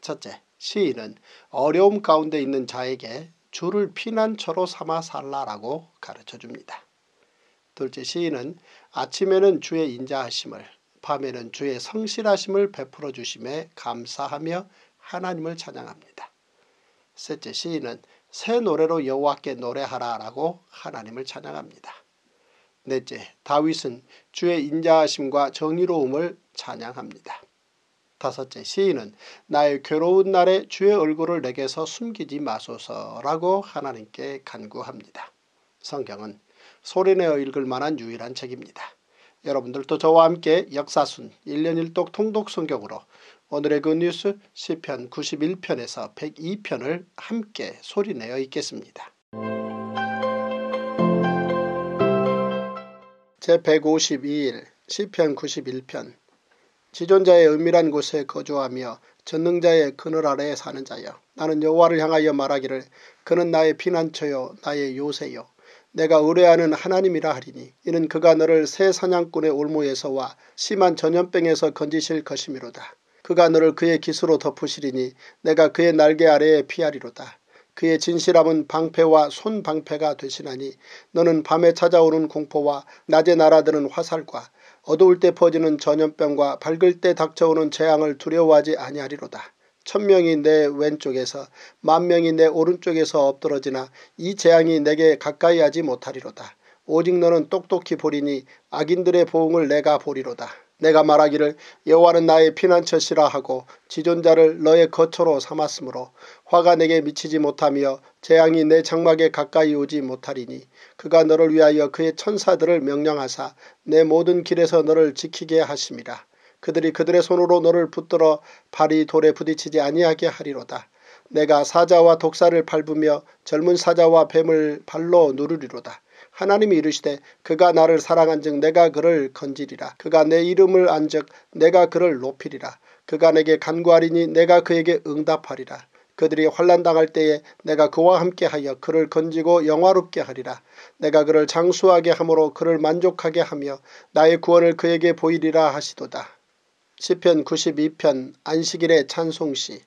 첫째, 시인은 어려움 가운데 있는 자에게 주를 피난처로 삼아 살라라고 가르쳐줍니다. 둘째, 시인은 아침에는 주의 인자하심을 밤에는 주의 성실하심을 베풀어 주심에 감사하며 하나님을 찬양합니다. 셋째, 시인은 새 노래로 여호와께 노래하라라고 하나님을 찬양합니다. 넷째, 다윗은 주의 인자하심과 정의로움을 찬양합니다. 다섯째 시인은 나의 괴로운 날에 주의 얼굴을 내게서 숨기지 마소서라고 하나님께 간구합니다. 성경은 소리내어 읽을 만한 유일한 책입니다. 여러분들도 저와 함께 역사순 1년 1독 통독 성경으로 오늘의 굿뉴스 그 시편 91편에서 102편을 함께 소리내어 읽겠습니다. 제152일 시편 91편 지존자의 은밀한 곳에 거주하며 전능자의 그늘 아래에 사는 자여 나는 여호와를 향하여 말하기를 그는 나의 피난처요 나의 요새요 내가 의뢰하는 하나님이라 하리니 이는 그가 너를 새 사냥꾼의 올무에서와 심한 전염병에서 건지실 것이미로다. 그가 너를 그의 기수로 덮으시리니 내가 그의 날개 아래에 피하리로다. 그의 진실함은 방패와 손방패가 되시나니 너는 밤에 찾아오는 공포와 낮에 날아드는 화살과 어두울 때 퍼지는 전염병과 밝을 때 닥쳐오는 재앙을 두려워하지 아니하리로다. 천명이 내 왼쪽에서 만명이 내 오른쪽에서 엎드러지나 이 재앙이 내게 가까이 하지 못하리로다. 오직 너는 똑똑히 보리니 악인들의 보응을 내가 보리로다. 내가 말하기를 여호와는 나의 피난처시라 하고 지존자를 너의 거처로 삼았으므로 화가 내게 미치지 못하며 재앙이 내 장막에 가까이 오지 못하리니 그가 너를 위하여 그의 천사들을 명령하사 내 모든 길에서 너를 지키게 하심이라. 그들이 그들의 손으로 너를 붙들어 발이 돌에 부딪히지 아니하게 하리로다. 내가 사자와 독사를 밟으며 젊은 사자와 뱀을 발로 누르리로다. 하나님이 이르시되 그가 나를 사랑한즉 내가 그를 건지리라. 그가 내 이름을 안즉 내가 그를 높이리라. 그가 내게 간구하리니 내가 그에게 응답하리라. 그들이 환란당할 때에 내가 그와 함께하여 그를 건지고 영화롭게 하리라. 내가 그를 장수하게 함으로 그를 만족하게 하며 나의 구원을 그에게 보이리라 하시도다. 시편 92편 안식일의 찬송시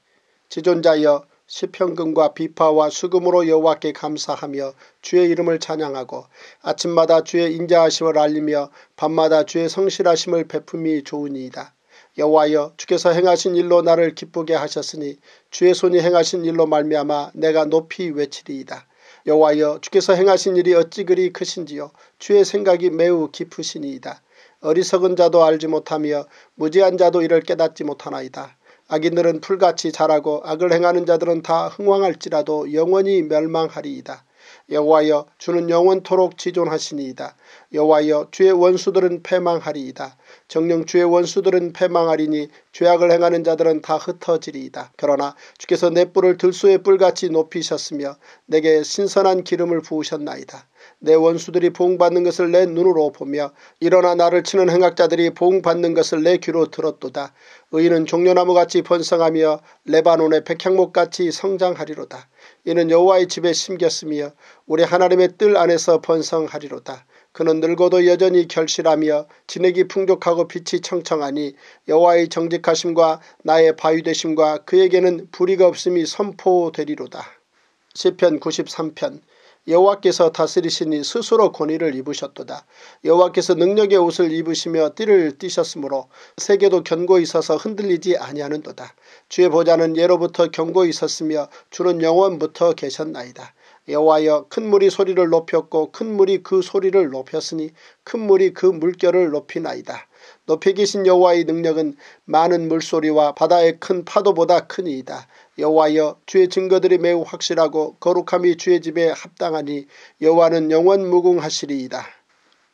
지존자여 시평금과 비파와 수금으로 여호와께 감사하며 주의 이름을 찬양하고 아침마다 주의 인자하심을 알리며 밤마다 주의 성실하심을 베품이 좋으니이다. 여호와여 주께서 행하신 일로 나를 기쁘게 하셨으니 주의 손이 행하신 일로 말미암아 내가 높이 외치리이다. 여호와여 주께서 행하신 일이 어찌 그리 크신지요 주의 생각이 매우 깊으시니이다. 어리석은 자도 알지 못하며 무지한 자도 이를 깨닫지 못하나이다. 악인들은 풀같이 자라고 악을 행하는 자들은 다 흥왕할지라도 영원히 멸망하리이다. 여호와여 주는 영원토록 지존하시니이다. 여호와여 주의 원수들은 패망하리이다. 정령 주의 원수들은 패망하리니 죄악을 행하는 자들은 다 흩어지리이다. 그러나 주께서 내 뿔을 들소의 뿔같이 높이셨으며 내게 신선한 기름을 부으셨나이다. 내 원수들이 보응받는 것을 내 눈으로 보며 일어나 나를 치는 행악자들이 보응받는 것을 내 귀로 들었도다. 의인은 종려나무같이 번성하며 레바논의 백향목같이 성장하리로다. 이는 여호와의 집에 심겼으며 우리 하나님의 뜰 안에서 번성하리로다. 그는 늙어도 여전히 결실하며 진액이 풍족하고 빛이 청청하니 여호와의 정직하심과 나의 바위되심과 그에게는 불의가 없음이 선포되리로다. 시편 93편 여호와께서 다스리시니 스스로 권위를 입으셨도다. 여호와께서 능력의 옷을 입으시며 띠를 띠셨으므로 세계도 견고히 서서 흔들리지 아니하는도다. 주의 보좌는 예로부터 견고히 있었으며 주는 영원부터 계셨나이다. 여호와여 큰 물이 소리를 높였고 큰 물이 그 소리를 높였으니 큰 물이 그 물결을 높이나이다. 높이 계신 여호와의 능력은 많은 물소리와 바다의 큰 파도보다 크니이다. 여호와여 주의 증거들이 매우 확실하고 거룩함이 주의 집에 합당하니 여호와는 영원 무궁하시리이다.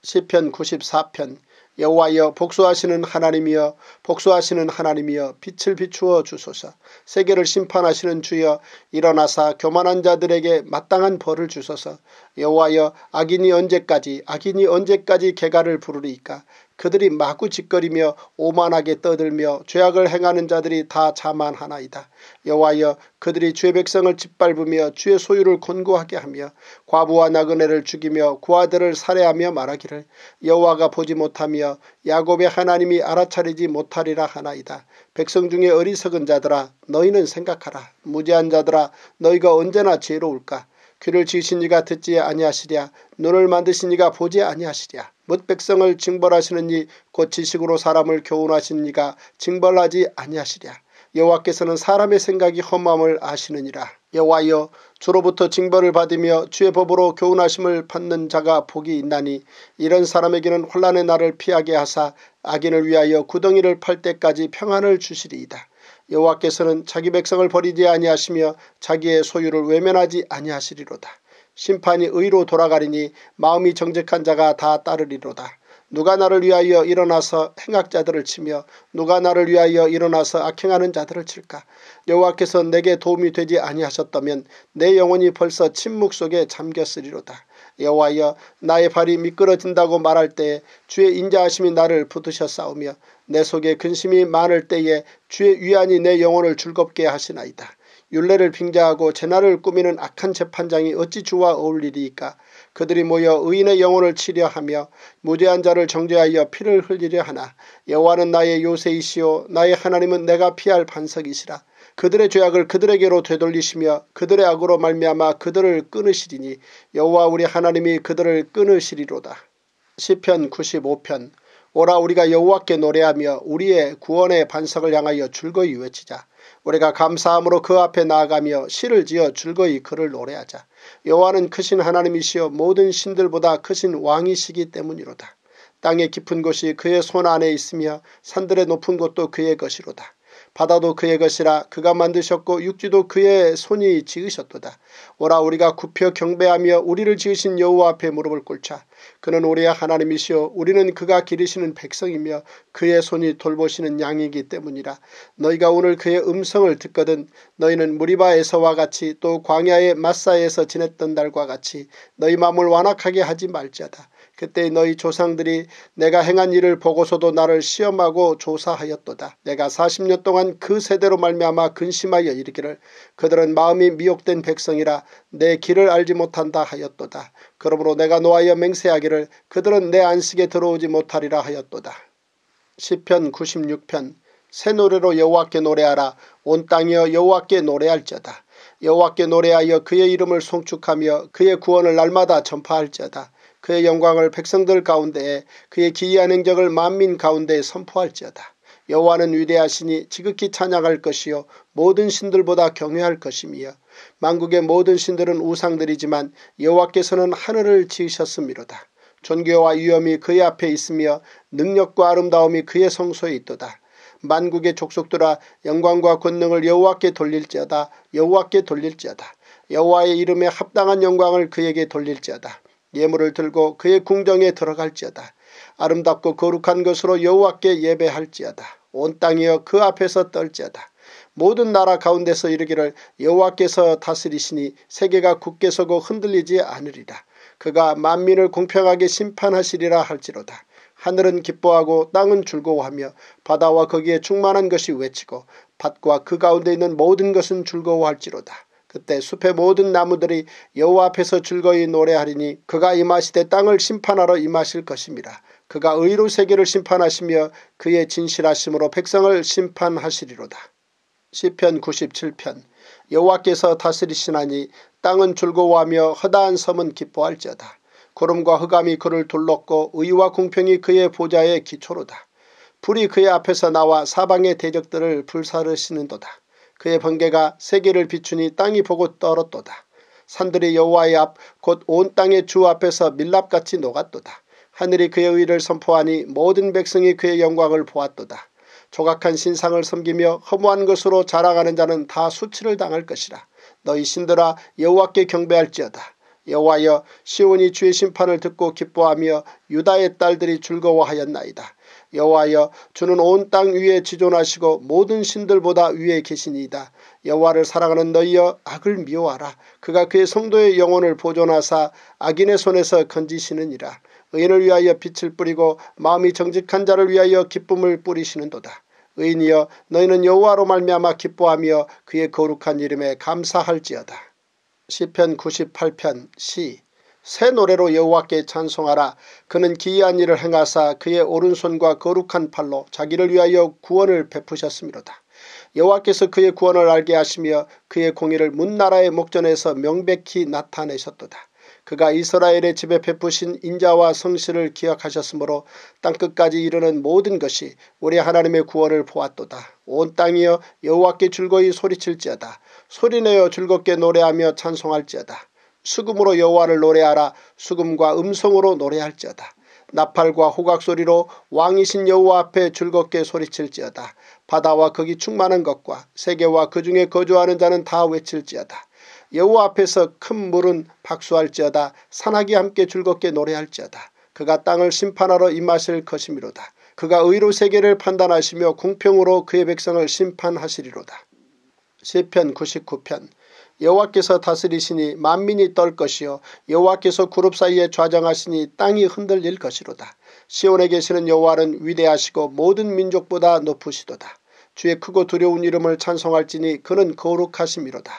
시편 94편 여호와여 복수하시는 하나님이여 복수하시는 하나님이여 빛을 비추어 주소서 세계를 심판하시는 주여 일어나사 교만한 자들에게 마땅한 벌을 주소서 여호와여 악인이 언제까지 악인이 언제까지 개가를 부르리까 그들이 마구짓거리며 오만하게 떠들며 죄악을 행하는 자들이 다 자만하나이다. 여호와여 그들이 주의 백성을 짓밟으며 주의 소유를 곤고하게 하며 과부와 나그네를 죽이며 구아들을 살해하며 말하기를 여호와가 보지 못하며 야곱의 하나님이 알아차리지 못하리라 하나이다. 백성 중에 어리석은 자들아 너희는 생각하라. 무지한 자들아 너희가 언제나 지혜로울까. 귀를 지으신 이가 듣지 아니하시랴 눈을 만드신 이가 보지 아니하시랴 뭇 백성을 징벌하시는 이곧 지식으로 사람을 교훈하신 이가 징벌하지 아니하시랴 여호와께서는 사람의 생각이 험함을 아시느니라 여호와여 주로부터 징벌을 받으며 주의 법으로 교훈하심을 받는 자가 복이 있나니 이런 사람에게는 혼란의 날을 피하게 하사 악인을 위하여 구덩이를 팔 때까지 평안을 주시리이다. 여호와께서는 자기 백성을 버리지 아니하시며 자기의 소유를 외면하지 아니하시리로다. 심판이 의로 돌아가리니 마음이 정직한 자가 다 따르리로다. 누가 나를 위하여 일어나서 행악자들을 치며 누가 나를 위하여 일어나서 악행하는 자들을 칠까. 여호와께서 내게 도움이 되지 아니하셨다면 내 영혼이 벌써 침묵 속에 잠겼으리로다. 여호와여 나의 발이 미끄러진다고 말할 때에 주의 인자하심이 나를 붙으셨사오며 내 속에 근심이 많을 때에 주의 위안이 내 영혼을 즐겁게 하시나이다. 윤례를 빙자하고 재난을 꾸미는 악한 재판장이 어찌 주와 어울리리까 그들이 모여 의인의 영혼을 치려 하며 무죄한 자를 정죄하여 피를 흘리려 하나 여호와는 나의 요새이시오 나의 하나님은 내가 피할 반석이시라 그들의 죄악을 그들에게로 되돌리시며 그들의 악으로 말미암아 그들을 끊으시리니 여호와 우리 하나님이 그들을 끊으시리로다. 시편 95편 오라 우리가 여호와께 노래하며 우리의 구원의 반석을 향하여 즐거이 외치자. 우리가 감사함으로 그 앞에 나아가며 시를 지어 즐거이 그를 노래하자. 여호와는 크신 하나님이시여 모든 신들보다 크신 왕이시기 때문이로다. 땅의 깊은 곳이 그의 손 안에 있으며 산들의 높은 곳도 그의 것이로다. 바다도 그의 것이라 그가 만드셨고 육지도 그의 손이 지으셨도다. 오라 우리가 굽혀 경배하며 우리를 지으신 여호와 앞에 무릎을 꿇자. 그는 우리의 하나님이시요 우리는 그가 기르시는 백성이며 그의 손이 돌보시는 양이기 때문이라. 너희가 오늘 그의 음성을 듣거든 너희는 무리바에서와 같이 또 광야의 마사에서 지냈던 날과 같이 너희 마음을 완악하게 하지 말지다 그때 너희 조상들이 내가 행한 일을 보고서도 나를 시험하고 조사하였도다. 내가 40년 동안 그 세대로 말미암아 근심하여 이르기를 그들은 마음이 미혹된 백성이라 내 길을 알지 못한다 하였도다. 그러므로 내가 노하여 맹세하기를 그들은 내 안식에 들어오지 못하리라 하였도다. 1 0편 96편 새 노래로 여호와께 노래하라 온 땅이여 여호와께 노래할지어다. 여호와께 노래하여 그의 이름을 송축하며 그의 구원을 날마다 전파할지어다. 그의 영광을 백성들 가운데에 그의 기이한 행적을 만민 가운데에 선포할지어다. 여호와는 위대하시니 지극히 찬양할 것이요 모든 신들보다 경외할 것이며 만국의 모든 신들은 우상들이지만 여호와께서는 하늘을 지으셨음이로다. 존귀와 위엄이 그의 앞에 있으며 능력과 아름다움이 그의 성소에 있도다. 만국의 족속들아 영광과 권능을 여호와께 돌릴지어다 여호와께 돌릴지어다 여호와의 이름에 합당한 영광을 그에게 돌릴지어다 예물을 들고 그의 궁정에 들어갈지어다. 아름답고 거룩한 것으로 여호와께 예배할지어다. 온 땅이여 그 앞에서 떨지어다. 모든 나라 가운데서 이르기를 여호와께서 다스리시니 세계가 굳게 서고 흔들리지 않으리라. 그가 만민을 공평하게 심판하시리라 할지로다. 하늘은 기뻐하고 땅은 즐거워하며 바다와 거기에 충만한 것이 외치고 밭과 그 가운데 있는 모든 것은 즐거워할지로다. 그때 숲의 모든 나무들이 여호와 앞에서 즐거이 노래하리니 그가 임하시되 땅을 심판하러 임하실 것입니다. 그가 의로 세계를 심판하시며 그의 진실하심으로 백성을 심판하시리로다. 시편 97편 여호와께서 다스리시나니 땅은 즐거워하며 허다한 섬은 기뻐할지어다. 구름과 흑암이 그를 둘렀고 의와 공평이 그의 보좌의 기초로다. 불이 그의 앞에서 나와 사방의 대적들을 불사르시는도다. 그의 번개가 세계를 비추니 땅이 보고 떨었도다. 산들이 여호와의 앞 곧 온 땅의 주 앞에서 밀랍같이 녹았도다. 하늘이 그의 의를 선포하니 모든 백성이 그의 영광을 보았도다. 조각한 신상을 섬기며 허무한 것으로 자라가는 자는 다 수치를 당할 것이라. 너희 신들아 여호와께 경배할지어다. 여호와여 시온이 주의 심판을 듣고 기뻐하며 유다의 딸들이 즐거워하였나이다. 여호와여 주는 온 땅 위에 지존하시고 모든 신들보다 위에 계시니이다. 여호와를 사랑하는 너희여 악을 미워하라. 그가 그의 성도의 영혼을 보존하사 악인의 손에서 건지시느니라. 의인을 위하여 빛을 뿌리고 마음이 정직한 자를 위하여 기쁨을 뿌리시는도다. 의인이여 너희는 여호와로 말미암아 기뻐하며 그의 거룩한 이름에 감사할지어다. 시편 98편 시새 노래로 여호와께 찬송하라. 그는 기이한 일을 행하사 그의 오른손과 거룩한 팔로 자기를 위하여 구원을 베푸셨습니다. 여호와께서 그의 구원을 알게 하시며 그의 공의를 문나라의 목전에서 명백히 나타내셨도다. 그가 이스라엘의 집에 베푸신 인자와 성실을 기억하셨으므로 땅끝까지 이르는 모든 것이 우리 하나님의 구원을 보았도다. 온 땅이여 여호와께 즐거이 소리칠지어다. 소리내어 즐겁게 노래하며 찬송할지어다. 수금으로 여호와를 노래하라 수금과 음성으로 노래할지어다. 나팔과 호각 소리로 왕이신 여호와 앞에 즐겁게 소리칠지어다. 바다와 거기 충만한 것과 세계와 그 중에 거주하는 자는 다 외칠지어다. 여호와 앞에서 큰 물은 박수할지어다. 산악이 함께 즐겁게 노래할지어다. 그가 땅을 심판하러 임하실 것이미로다. 그가 의로 세계를 판단하시며 궁평으로 그의 백성을 심판하시리로다. 시편 99편 여호와께서 다스리시니 만민이 떨 것이요 여호와께서 그룹 사이에 좌정하시니 땅이 흔들릴 것이로다. 시온에 계시는 여호와는 위대하시고 모든 민족보다 높으시도다. 주의 크고 두려운 이름을 찬송할지니 그는 거룩하심이로다.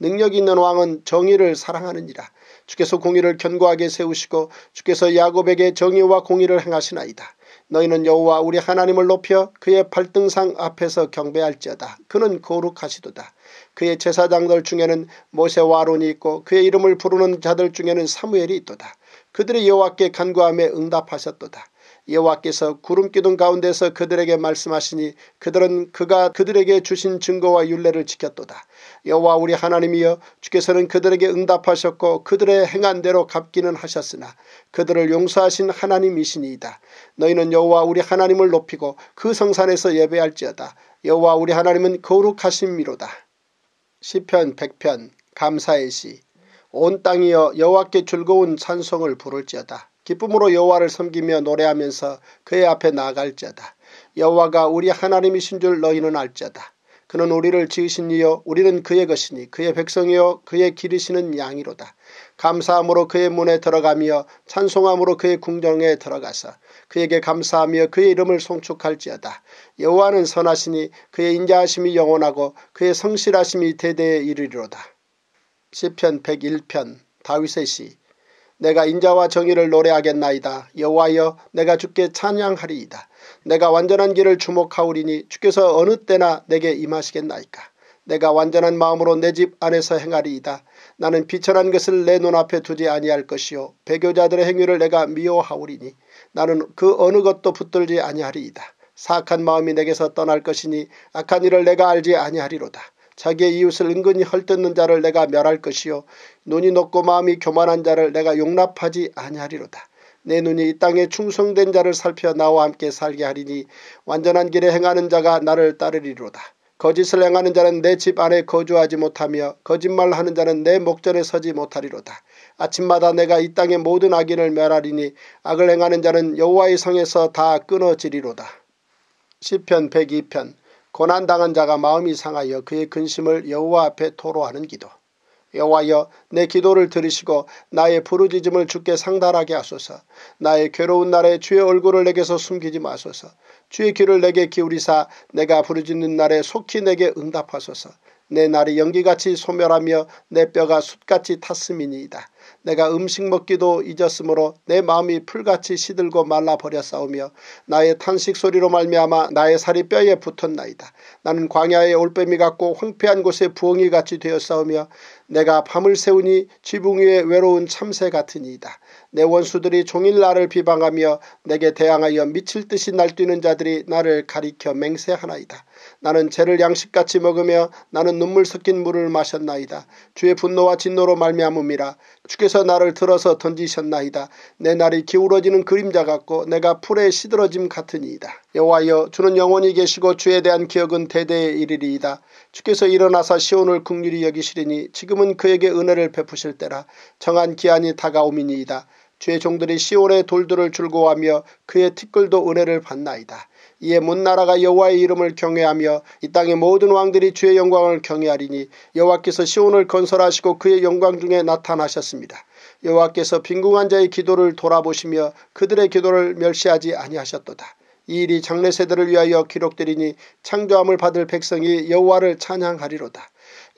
능력 있는 왕은 정의를 사랑하느니라. 주께서 공의를 견고하게 세우시고 주께서 야곱에게 정의와 공의를 행하시나이다. 너희는 여호와 우리 하나님을 높여 그의 발등상 앞에서 경배할지어다. 그는 거룩하시도다. 그의 제사장들 중에는 모세와 아론이 있고 그의 이름을 부르는 자들 중에는 사무엘이 있도다. 그들의 여호와께 간구함에 응답하셨도다. 여호와께서 구름 기둥 가운데서 그들에게 말씀하시니 그들은 그가 그들에게 주신 증거와 윤례를 지켰도다. 여호와 우리 하나님이여 주께서는 그들에게 응답하셨고 그들의 행한 대로 갚기는 하셨으나 그들을 용서하신 하나님이시니이다. 너희는 여호와 우리 하나님을 높이고 그 성산에서 예배할지어다. 여호와 우리 하나님은 거룩하신미로다 시편 백편 감사의 시 온 땅이여 여호와께 즐거운 찬송을 부를지어다. 기쁨으로 여호와를 섬기며 노래하면서 그의 앞에 나아갈지어다. 여호와가 우리 하나님이신 줄 너희는 알지어다. 그는 우리를 지으신 이요 우리는 그의 것이니 그의 백성이요 그의 기르시는 양이로다. 감사함으로 그의 문에 들어가며 찬송함으로 그의 궁정에 들어가서 그에게 감사하며 그의 이름을 송축할지어다. 여호와는 선하시니 그의 인자하심이 영원하고 그의 성실하심이 대대에 이르리로다. 시편 101편 다윗의 시 내가 인자와 정의를 노래하겠나이다. 여호와여 내가 주께 찬양하리이다. 내가 완전한 길을 주목하오리니 주께서 어느 때나 내게 임하시겠나이까. 내가 완전한 마음으로 내 집 안에서 행하리이다. 나는 비천한 것을 내 눈앞에 두지 아니할 것이요 배교자들의 행위를 내가 미워하오리니 나는 그 어느 것도 붙들지 아니하리이다. 사악한 마음이 내게서 떠날 것이니 악한 일을 내가 알지 아니하리로다. 자기의 이웃을 은근히 헐뜯는 자를 내가 멸할 것이요 눈이 높고 마음이 교만한 자를 내가 용납하지 아니하리로다. 내 눈이 이 땅에 충성된 자를 살펴 나와 함께 살게 하리니 완전한 길에 행하는 자가 나를 따르리로다. 거짓을 행하는 자는 내 집 안에 거주하지 못하며 거짓말하는 자는 내 목전에 서지 못하리로다. 아침마다 내가 이 땅의 모든 악인을 멸하리니 악을 행하는 자는 여호와의 성에서 다 끊어지리로다. 시편 102편 고난당한 자가 마음이 상하여 그의 근심을 여호와 앞에 토로하는 기도. 여호와여 내 기도를 들으시고 나의 부르짖음을 주께 상달하게 하소서. 나의 괴로운 날에 주의 얼굴을 내게서 숨기지 마소서. 주의 귀를 내게 기울이사 내가 부르짖는 날에 속히 내게 응답하소서. 내 날이 연기같이 소멸하며 내 뼈가 숯같이 탔음이니이다. 내가 음식 먹기도 잊었으므로 내 마음이 풀같이 시들고 말라버렸사오며 나의 탄식 소리로 말미암아 나의 살이 뼈에 붙었나이다. 나는 광야의 올빼미 같고 황폐한 곳에 부엉이 같이 되었사오며 내가 밤을 새우니 지붕 위에 외로운 참새 같으니이다. 내 원수들이 종일 나를 비방하며 내게 대항하여 미칠 듯이 날뛰는 자들이 나를 가리켜 맹세하나이다. 나는 죄를 양식같이 먹으며 나는 눈물 섞인 물을 마셨나이다. 주의 분노와 진노로 말미암음이라 주께서 나를 들어서 던지셨나이다. 내 날이 기울어지는 그림자 같고 내가 풀에 시들어짐 같으니이다. 여호와여 주는 영원히 계시고 주에 대한 기억은 대대의일일리이다 주께서 일어나서 시온을 국률이 여기시리니 지금은 그에게 은혜를 베푸실 때라 정한 기한이 다가오미니이다. 주의 종들이 시온의 돌들을 줄고하며 그의 티끌도 은혜를 받나이다. 이에 문 나라가 여호와의 이름을 경외하며 이 땅의 모든 왕들이 주의 영광을 경외하리니 여호와께서 시온을 건설하시고 그의 영광 중에 나타나셨습니다. 여호와께서 빈궁한 자의 기도를 돌아보시며 그들의 기도를 멸시하지 아니하셨도다. 이 일이 장래 세대를 위하여 기록되리니 창조함을 받을 백성이 여호와를 찬양하리로다.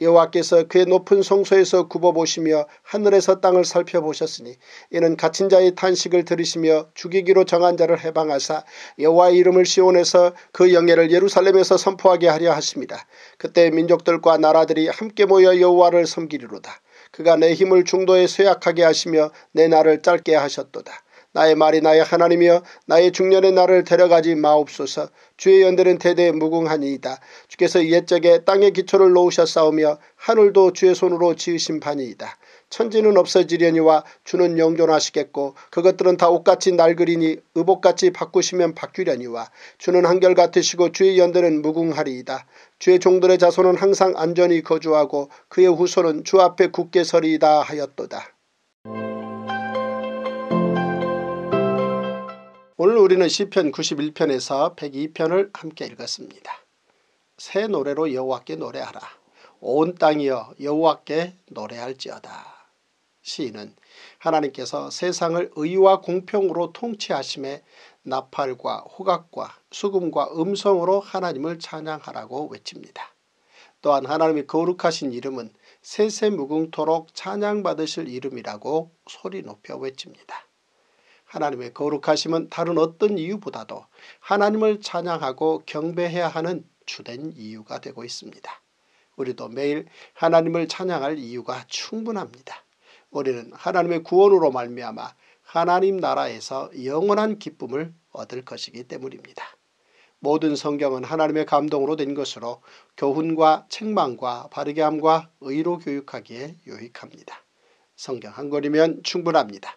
여호와께서 그의 높은 성소에서 굽어보시며 하늘에서 땅을 살펴보셨으니 이는 갇힌 자의 탄식을 들으시며 죽이기로 정한 자를 해방하사 여호와의 이름을 시온에서 그 영예를 예루살렘에서 선포하게 하려 하십니다. 그때 민족들과 나라들이 함께 모여 여호와를 섬기리로다. 그가 내 힘을 중도에 쇠약하게 하시며 내 날을 짧게 하셨도다. 나의 말이 나의 하나님이여 나의 중년의 나를 데려가지 마옵소서 주의 연대는 대대 무궁하니이다. 주께서 옛적에 땅의 기초를 놓으셨사오며 하늘도 주의 손으로 지으신 바이이다 천지는 없어지려니와 주는 영존하시겠고 그것들은 다 옷같이 날그리니 의복같이 바꾸시면 바뀌려니와 주는 한결같으시고 주의 연대는 무궁하리이다. 주의 종들의 자손은 항상 안전히 거주하고 그의 후손은 주 앞에 굳게 서리이다 하였도다. 오늘 우리는 시편 91편에서 102편을 함께 읽었습니다. 새 노래로 여호와께 노래하라. 온 땅이여 여호와께 노래할지어다. 시인은 하나님께서 세상을 의와 공평으로 통치하심에 나팔과 호각과 수금과 음성으로 하나님을 찬양하라고 외칩니다. 또한 하나님의 거룩하신 이름은 세세무궁토록 찬양받으실 이름이라고 소리 높여 외칩니다. 하나님의 거룩하심은 다른 어떤 이유보다도 하나님을 찬양하고 경배해야 하는 주된 이유가 되고 있습니다. 우리도 매일 하나님을 찬양할 이유가 충분합니다. 우리는 하나님의 구원으로 말미암아 하나님 나라에서 영원한 기쁨을 얻을 것이기 때문입니다. 모든 성경은 하나님의 감동으로 된 것으로 교훈과 책망과 바르게함과 의로 교육하기에 유익합니다. 성경 한 권이면 충분합니다.